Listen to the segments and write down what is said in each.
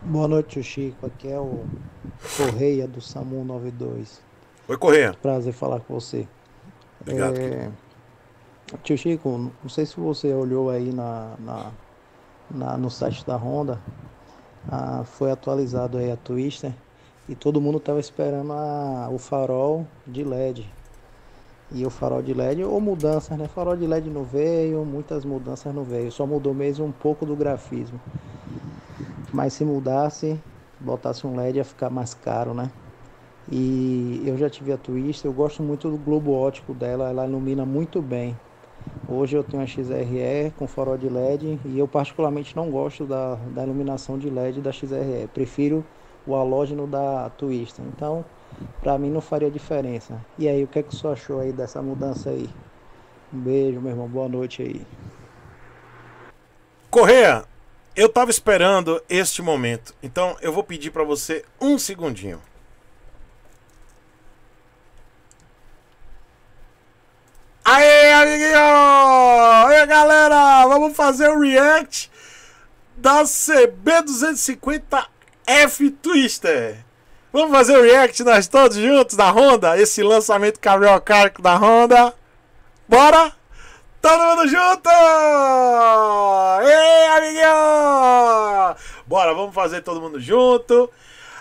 Boa noite, Chico. Aqui é o Correia do SAMU 92. Oi, Correia. Prazer falar com você. Obrigado. É... Tio Chico, não sei se você olhou aí na, na, na no site da Honda, ah, foi atualizado aí a Twister e todo mundo estava esperando a, o farol de LED. E o farol de LED, ou mudanças, né? Farol de LED não veio, muitas mudanças não veio, só mudou mesmo um pouco do grafismo. Mas se mudasse, botasse um LED ia ficar mais caro, né? E eu já tive a Twist, eu gosto muito do globo ótico dela, ela ilumina muito bem. Hoje eu tenho a XRE com farol de LED e eu particularmente não gosto da, da iluminação de LED da XRE, prefiro o halógeno da Twist. Então, para mim não faria diferença. E aí, o que é que você achou aí dessa mudança aí? Um beijo, meu irmão, boa noite aí. Correia, eu tava esperando este momento, então eu vou pedir para você um segundinho. Aê, amiguinho! aí, galera! Vamos fazer o react da CB250F Twister. Vamos fazer o react nós todos juntos da Honda? Esse lançamento cabriocárquico da Honda. Bora! Todo mundo junto! Ei, amiguinho! Bora, vamos fazer todo mundo junto.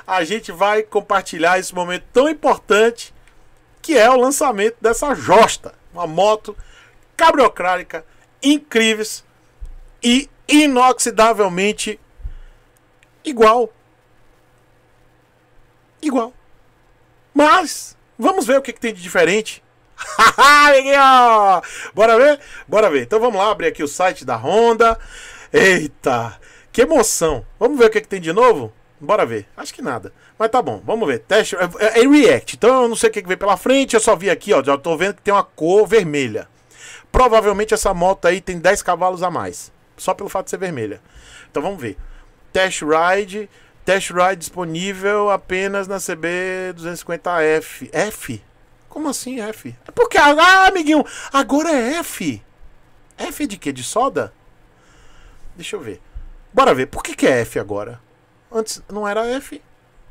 A gente vai compartilhar esse momento tão importante que é o lançamento dessa Josta, uma moto cabriocrática, incríveis e inoxidavelmente igual. Igual. Mas vamos ver o que, que tem de diferente Amiguinho! Bora ver? Bora ver. Então vamos lá abrir aqui o site da Honda. Eita! Que emoção! Vamos ver o que, é que tem de novo? Bora ver. Acho que nada. Mas tá bom, vamos ver. Teste. É, é, é React. Então eu não sei o que, é que vem pela frente. Eu só vi aqui, ó. Já tô vendo que tem uma cor vermelha. Provavelmente essa moto aí tem 10 cavalos a mais. Só pelo fato de ser vermelha. Então vamos ver. Test Ride. Test Ride disponível apenas na CB250F. F? Como assim F? É porque, ah, ah amiguinho, agora é F. F é de quê? De soda? Deixa eu ver. Bora ver, por que, que é F agora? Antes não era F,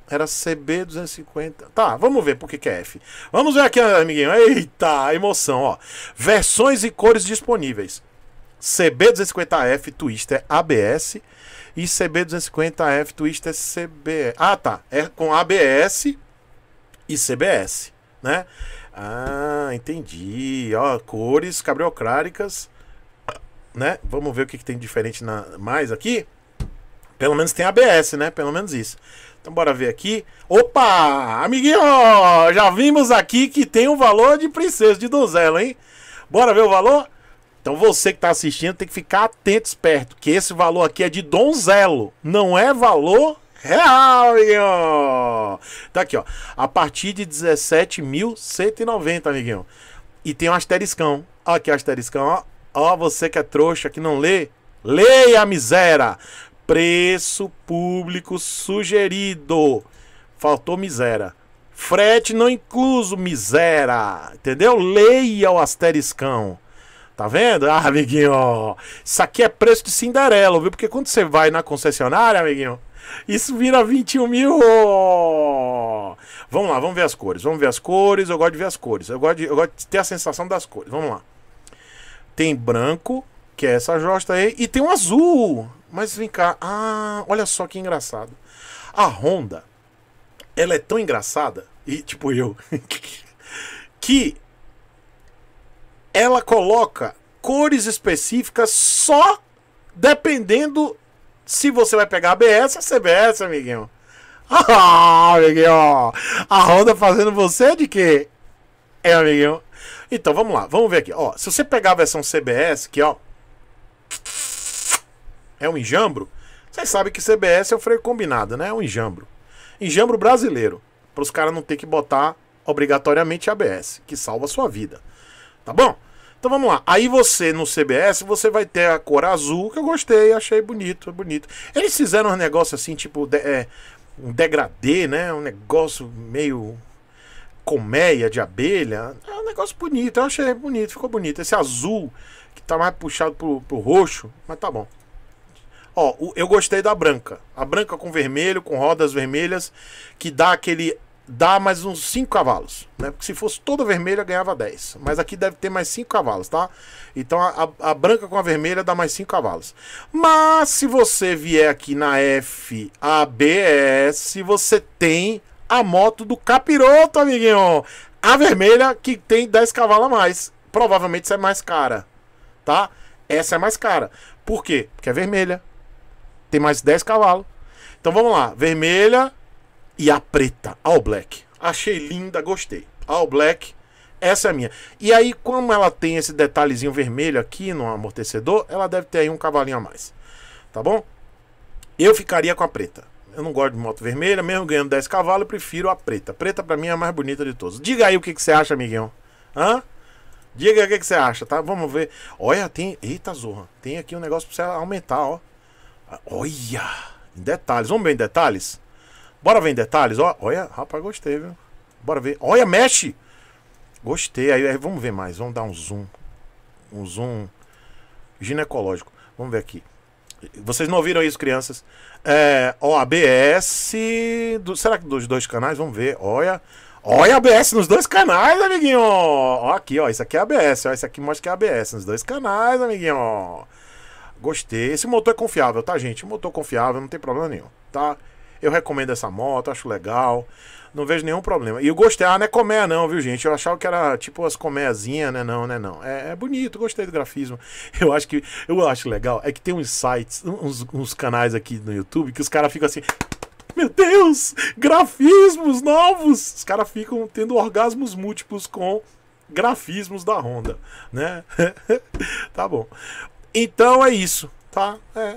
era CB250. Tá, vamos ver por que, que é F. Vamos ver aqui, amiguinho. Eita, emoção, ó. Versões e cores disponíveis. CB250F Twister ABS e CB250F Twister CB. Ah, tá. É com ABS e CBS né? Ah, entendi. Ó, cores cabriocráricas, né? Vamos ver o que, que tem diferente na, mais aqui. Pelo menos tem ABS, né? Pelo menos isso. Então bora ver aqui. Opa! Amiguinho, já vimos aqui que tem o um valor de princesa, de donzela, hein? Bora ver o valor? Então você que está assistindo tem que ficar atento, esperto, que esse valor aqui é de donzelo, não é valor real, amiguinho. Tá aqui, ó. A partir de 17.190, amiguinho. E tem um asteriscão. Ó aqui o asteriscão, ó. Ó, você que é trouxa, que não lê. Leia, miséria! Preço público sugerido. Faltou miséria. Frete não incluso, miséria. Entendeu? Leia o asteriscão. Tá vendo? Ah, amiguinho, isso aqui é preço de Cinderela, viu? Porque quando você vai na concessionária, amiguinho, isso vira 21 mil. Vamos lá, vamos ver as cores. Vamos ver as cores. Eu gosto de ver as cores. Eu gosto de, eu gosto de ter a sensação das cores. Vamos lá. Tem branco, que é essa josta aí, e tem um azul. Mas vem cá. Ah, olha só que engraçado. A Honda, ela é tão engraçada, e tipo eu, que ela coloca cores específicas só dependendo se você vai pegar a ABS ou a CBS, amiguinho ah, amiguinho, a Honda fazendo você de quê? É, amiguinho. Então, vamos lá, vamos ver aqui. Ó, se você pegar a versão CBS, que ó, é um enjambro, vocês sabem que CBS é o freio combinado, né? É um enjambro. Enjambro brasileiro, para os caras não ter que botar obrigatoriamente ABS, que salva a sua vida. Tá bom? Então vamos lá. Aí você no CBS, você vai ter a cor azul, que eu gostei, achei bonito, bonito. Eles fizeram um negócio assim, tipo, de, é, um degradê, né? Um negócio meio colmeia de abelha. É um negócio bonito, eu achei bonito, ficou bonito. Esse azul que tá mais puxado pro, pro roxo, mas tá bom. Ó, eu gostei da branca. A branca com vermelho, com rodas vermelhas, que dá aquele dá mais uns 5 cavalos, né? Porque se fosse toda vermelha, ganhava 10. Mas aqui deve ter mais 5 cavalos, tá? Então a, a, a, branca com a vermelha dá mais 5 cavalos. Mas se você vier aqui na FABS, você tem a moto do capiroto, amiguinho. A vermelha que tem 10 cavalos a mais. Provavelmente essa é mais cara, tá? Essa é mais cara. Por quê? Porque é vermelha. Tem mais 10 cavalos. Então vamos lá. Vermelha, e a preta, all black. Achei linda, gostei. All black, essa é a minha. E aí, como ela tem esse detalhezinho vermelho aqui no amortecedor, ela deve ter aí um cavalinho a mais. Tá bom? Eu ficaria com a preta. Eu não gosto de moto vermelha, mesmo ganhando 10 cavalos, eu prefiro a preta. A preta para mim é a mais bonita de todos. Diga aí o que, que você acha, amiguinho. Hã? Diga aí o que, que você acha, tá? Vamos ver. Olha, tem. Eita, Zorra. Tem aqui um negócio para você aumentar, ó. Olha! Em detalhes. Vamos ver em detalhes? Bora ver em detalhes? Ó, olha, rapaz, gostei, viu? Bora ver. Olha, mexe! Gostei. Aí, aí vamos ver mais. Vamos dar um zoom. Um zoom ginecológico. Vamos ver aqui. Vocês não ouviram isso, crianças? É, ó, ABS. Do, será que dos dois canais? Vamos ver. Olha. Olha ABS nos dois canais, amiguinho. Ó, aqui, ó. Isso aqui é ABS. Ó, isso aqui mostra que é ABS nos dois canais, amiguinho. Gostei. Esse motor é confiável, tá, gente? motor confiável, não tem problema nenhum, tá? Eu recomendo essa moto, acho legal. Não vejo nenhum problema. E eu gostei. Ah, não é colmeia não, viu, gente? Eu achava que era tipo as colmeiazinhas, né? Não, né? Não. É, é, bonito, gostei do grafismo. Eu acho que eu acho legal é que tem uns sites, uns, uns canais aqui no YouTube que os caras ficam assim, meu Deus, grafismos novos. Os caras ficam tendo orgasmos múltiplos com grafismos da Honda, né? tá bom. Então é isso, tá? É,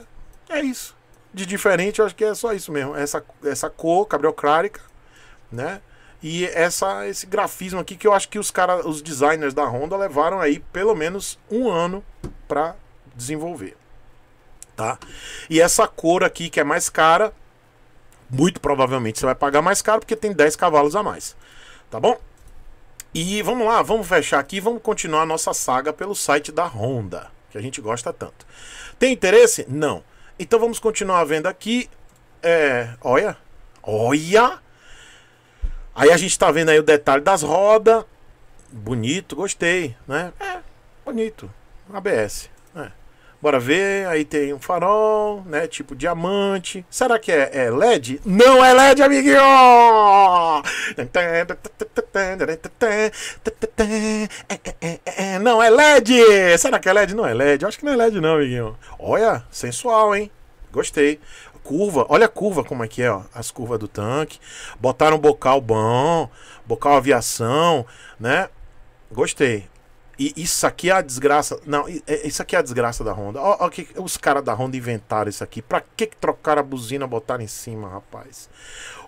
é isso de diferente, eu acho que é só isso mesmo. Essa, essa cor cabreocrárica, né? E essa, esse grafismo aqui que eu acho que os cara, os designers da Honda levaram aí pelo menos um ano para desenvolver. Tá? E essa cor aqui que é mais cara, muito provavelmente você vai pagar mais caro porque tem 10 cavalos a mais. Tá bom? E vamos lá, vamos fechar aqui, vamos continuar a nossa saga pelo site da Honda, que a gente gosta tanto. Tem interesse? Não. Então vamos continuar vendo aqui. É, olha, olha. Aí a gente tá vendo aí o detalhe das rodas. Bonito, gostei, né? É, bonito. ABS, É. Né? Bora ver, aí tem um farol, né? Tipo diamante. Será que é, é LED? Não é LED, amiguinho! Não é LED! Será que é LED? Não é LED. Eu acho que não é LED, não, amiguinho. Olha, sensual, hein? Gostei. Curva, olha a curva como é que é, ó. As curvas do tanque. Botaram bocal bom, bocal aviação, né? Gostei. E isso aqui é a desgraça. Não, é, isso aqui é a desgraça da Honda. Ó, ó que os caras da Honda inventaram isso aqui. Pra que, que trocaram a buzina botaram em cima, rapaz?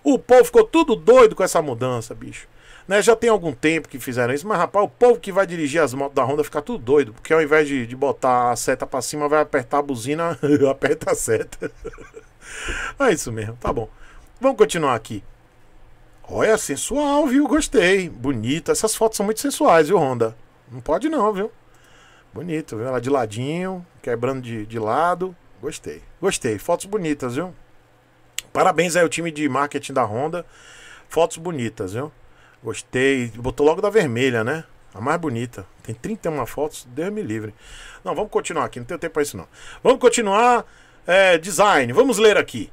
O povo ficou tudo doido com essa mudança, bicho. Né, já tem algum tempo que fizeram isso, mas rapaz, o povo que vai dirigir as motos da Honda fica tudo doido, porque ao invés de, de botar a seta para cima, vai apertar a buzina, aperta a seta. é isso mesmo, tá bom. Vamos continuar aqui. Olha, sensual, viu? Gostei. Bonita. Essas fotos são muito sensuais, viu, Honda? Não pode não, viu? Bonito, viu? Ela de ladinho, quebrando de, de lado. Gostei. Gostei. Fotos bonitas, viu? Parabéns aí ao time de marketing da Honda. Fotos bonitas, viu? Gostei. Botou logo da vermelha, né? A mais bonita. Tem 31 fotos, Deus me livre. Não, vamos continuar aqui, não tenho tempo para isso não. Vamos continuar. É, design, vamos ler aqui.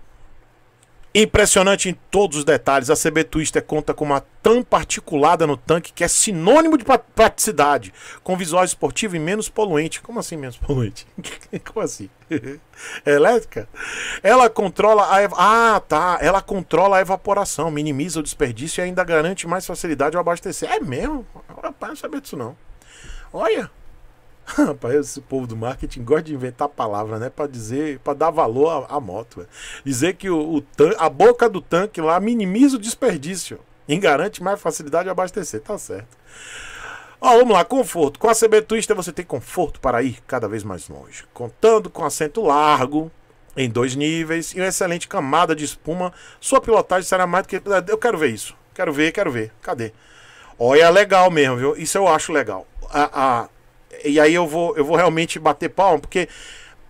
Impressionante em todos os detalhes, a CB Twister conta com uma tampa articulada no tanque que é sinônimo de praticidade, com visual esportivo e menos poluente. Como assim menos poluente? Como assim? É elétrica? Ela controla a ev... ah tá, ela controla a evaporação, minimiza o desperdício e ainda garante mais facilidade ao abastecer. É mesmo? Rapaz, não sabia disso não. Olha, Rapaz, esse povo do marketing gosta de inventar palavra, né? Para dizer, para dar valor à, à moto. Véio. Dizer que o, o tan a boca do tanque lá minimiza o desperdício e garante mais facilidade de abastecer. Tá certo. Ó, vamos lá, conforto. Com a CB Twister você tem conforto para ir cada vez mais longe, contando com assento largo, em dois níveis e uma excelente camada de espuma. Sua pilotagem será mais do que. Eh, eu quero ver isso. Quero ver, quero ver. Cadê? Olha, é legal mesmo, viu? Isso eu acho legal. A, a, e aí eu vou, eu vou realmente bater palma, porque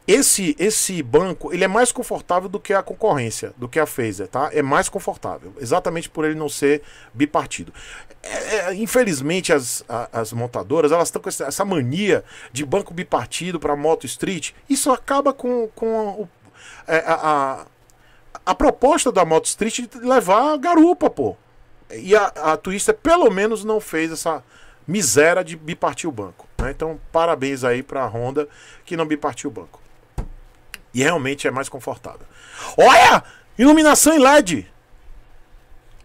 esse esse banco ele é mais confortável do que a concorrência, do que a Pfizer, tá? É mais confortável, exatamente por ele não ser bipartido. É, é, infelizmente as, a, as montadoras elas estão com essa, mania de banco bipartido para moto street. Isso acaba com, com a, é, a, a, a proposta da moto street de levar a garupa, pô. E a, a Twister pelo menos não fez essa miséria de bipartir o banco. Né? Então, parabéns aí para a Honda que não bipartiu o banco. E realmente é mais confortável. Olha! Iluminação em LED!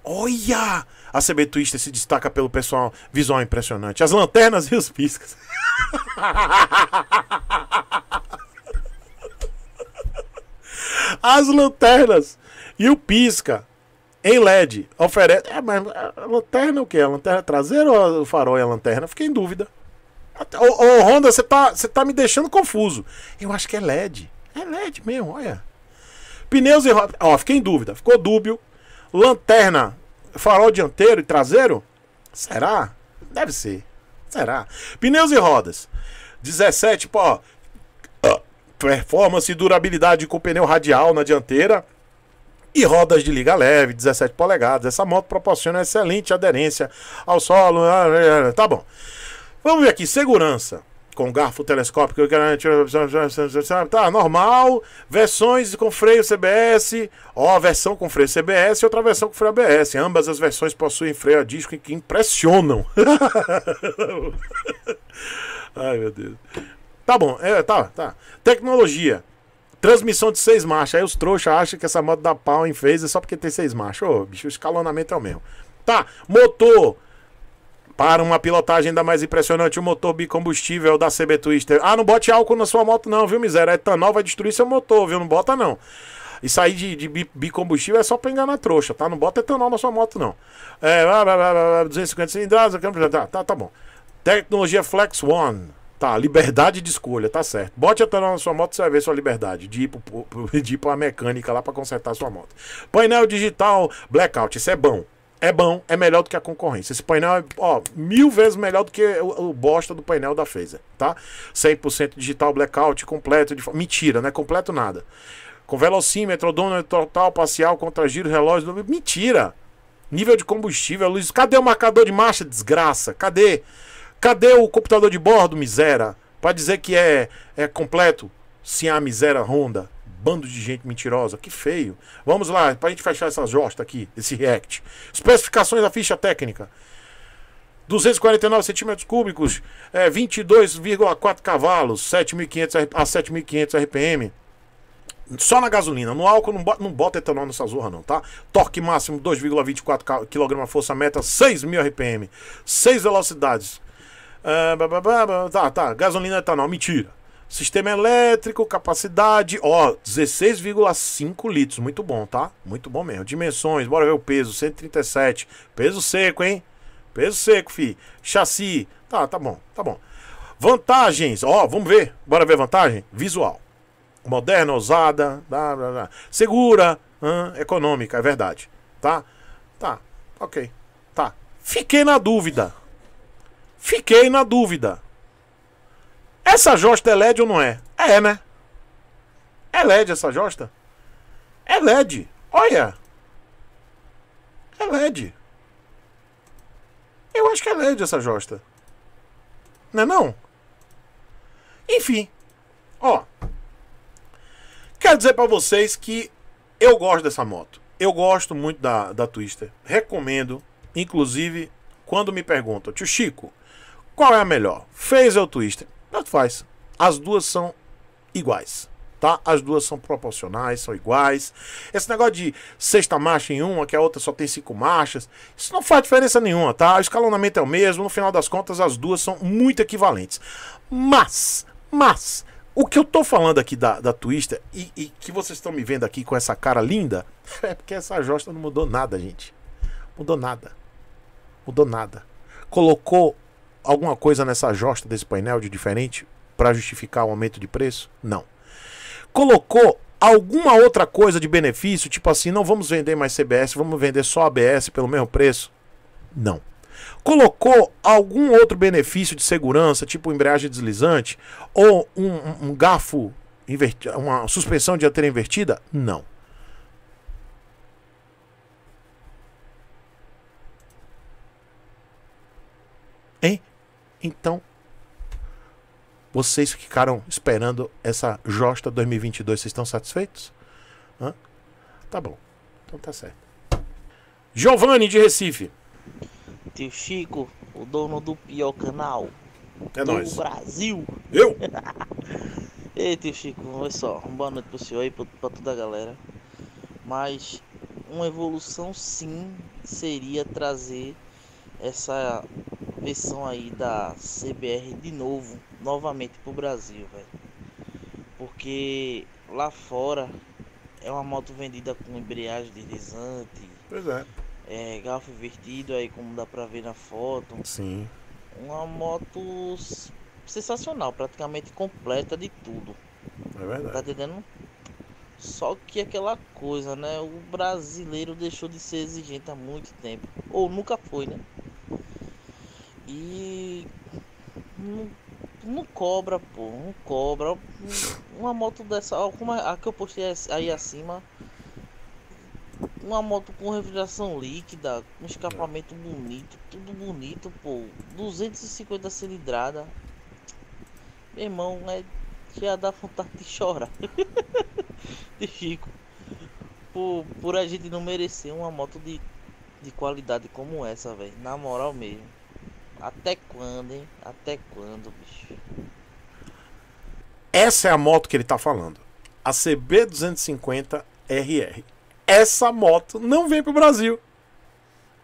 Olha! A CB Twister se destaca pelo pessoal visual impressionante. As lanternas e os piscas. As lanternas e o pisca em LED. Oferece. É, mas a lanterna é o que? A lanterna traseira ou o farol e é a lanterna? Fiquei em dúvida. Ô, ô Honda, você tá, tá me deixando confuso. Eu acho que é LED. É LED mesmo, olha. Pneus e rodas. Ó, fiquei em dúvida. Ficou dúbio. Lanterna, farol dianteiro e traseiro? Será? Deve ser. Será? Pneus e rodas. 17, pô. Performance e durabilidade com pneu radial na dianteira e rodas de liga leve, 17 polegadas. Essa moto proporciona excelente aderência ao solo. Ah, é, é, é. Tá bom. Vamos ver aqui, segurança. Com garfo telescópico, eu Tá, normal. Versões com freio CBS. Ó, versão com freio CBS e outra versão com freio ABS. Ambas as versões possuem freio a disco que impressionam. Ai, meu Deus. Tá bom, é, tá, tá. Tecnologia. Transmissão de seis marchas. Aí os trouxas acham que essa moto da pau em fez é só porque tem seis marchas. Ô, bicho, o escalonamento é o mesmo. Tá, motor. Para uma pilotagem ainda mais impressionante, o motor bicombustível da CB Twister. Ah, não bote álcool na sua moto, não, viu, miséria? É etanol vai destruir seu motor, viu? Não bota, não. E sair de, de bicombustível é só pra enganar a trouxa, tá? Não bota etanol na sua moto, não. É, 250 cilindradas, tá, tá, tá bom. Tecnologia Flex One. Tá, liberdade de escolha, tá certo. Bote a tela na sua moto e você vai ver sua liberdade de ir, pro, pro, de ir pra mecânica lá para consertar a sua moto. Painel digital, blackout, isso é bom. É bom, é melhor do que a concorrência. Esse painel é ó, mil vezes melhor do que o, o bosta do painel da Phaser, tá? 100% digital, blackout, completo. De, mentira, não é completo nada. Com velocímetro, odômetro total, parcial, contra giro relógio. Mentira! Nível de combustível, luz. Cadê o marcador de marcha? Desgraça, cadê? Cadê? Cadê o computador de bordo, miséria? Para dizer que é, é completo, se a miséria ronda. Bando de gente mentirosa, que feio. Vamos lá, para a gente fechar essa josta aqui, esse react. Especificações da ficha técnica. 249 centímetros cúbicos, é, 22,4 cavalos, a 7.500 RPM. Só na gasolina, no álcool não bota, não bota etanol nessa zorra não, tá? Torque máximo 2,24 kg força meta, 6.000 RPM, 6 velocidades, ah, blá, blá, blá, tá, tá. Gasolina etanol, mentira. Sistema elétrico, capacidade, ó, 16,5 litros. Muito bom, tá? Muito bom mesmo. Dimensões, bora ver o peso, 137. Peso seco, hein? Peso seco, fi. Chassi. Tá, tá bom, tá bom. Vantagens, ó, vamos ver. Bora ver vantagem? Visual. Moderna, ousada, blá, blá, blá. segura, hum, econômica, é verdade. Tá? Tá, ok. Tá. Fiquei na dúvida. Fiquei na dúvida. Essa josta é LED ou não é? É, né? É LED essa josta? É LED. Olha. É LED. Eu acho que é LED essa josta. Não é não? Enfim. Ó. Quero dizer para vocês que eu gosto dessa moto. Eu gosto muito da, da Twister. Recomendo. Inclusive, quando me perguntam, tio Chico, qual é a melhor? Phase ou Twister? Tanto faz. As duas são iguais. Tá? As duas são proporcionais, são iguais. Esse negócio de sexta marcha em uma, que a outra só tem cinco marchas, isso não faz diferença nenhuma, tá? O escalonamento é o mesmo, no final das contas as duas são muito equivalentes. Mas, mas, o que eu tô falando aqui da, da Twister e, e que vocês estão me vendo aqui com essa cara linda, é porque essa josta não mudou nada, gente. Mudou nada. Mudou nada. Colocou alguma coisa nessa josta desse painel de diferente para justificar o aumento de preço? Não. Colocou alguma outra coisa de benefício, tipo assim, não vamos vender mais CBS, vamos vender só ABS pelo mesmo preço? Não. Colocou algum outro benefício de segurança, tipo embreagem deslizante ou um, um, garfo, uma suspensão dianteira invertida? Não. Hein? Então, vocês ficaram esperando essa Josta 2022, vocês estão satisfeitos? Hã? Tá bom. Então tá certo. Giovanni de Recife. Tio Chico, o dono do pior canal é do nóis. Brasil. Eu? Ei, tio Chico, olha só. Boa noite pro senhor e pra, pra toda a galera. Mas uma evolução sim seria trazer essa versão aí da CBR de novo, novamente pro Brasil, velho. Porque lá fora é uma moto vendida com embreagem deslizante. Pois é. É, garfo invertido aí, como dá pra ver na foto. Sim. Uma moto sensacional, praticamente completa de tudo. É verdade. Tá entendendo? Só que aquela coisa, né? O brasileiro deixou de ser exigente há muito tempo. Ou nunca foi, né? E não, não cobra, pô, não cobra. Uma moto dessa, como a que eu postei aí acima, uma moto com refrigeração líquida, um escapamento bonito, tudo bonito, pô. 250 cilindrada. Meu irmão, é, ia dar vontade de chorar. de Chico. Por, por a gente não merecer uma moto de, de qualidade como essa, velho. Na moral mesmo. Até quando, hein? Até quando, bicho? Essa é a moto que ele tá falando. A CB250 RR. Essa moto não vem pro Brasil.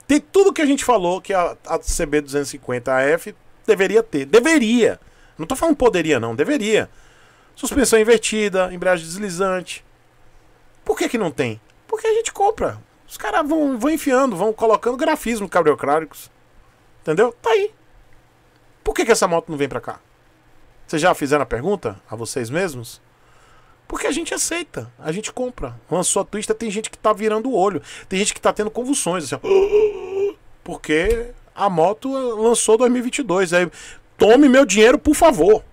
Tem tudo que a gente falou que a, a CB250 AF deveria ter. Deveria. Não tô falando poderia, não. Deveria. Suspensão invertida, embreagem deslizante. Por que que não tem? Porque a gente compra. Os caras vão, vão enfiando, vão colocando grafismo cabriocráticos. Entendeu? Tá aí. Por que, que essa moto não vem pra cá? Vocês já fizeram a pergunta a vocês mesmos? Porque a gente aceita, a gente compra. Lançou a Twister, tem gente que tá virando o olho, tem gente que tá tendo convulsões, assim, ó. Porque a moto lançou 2022. Aí, tome meu dinheiro, por favor.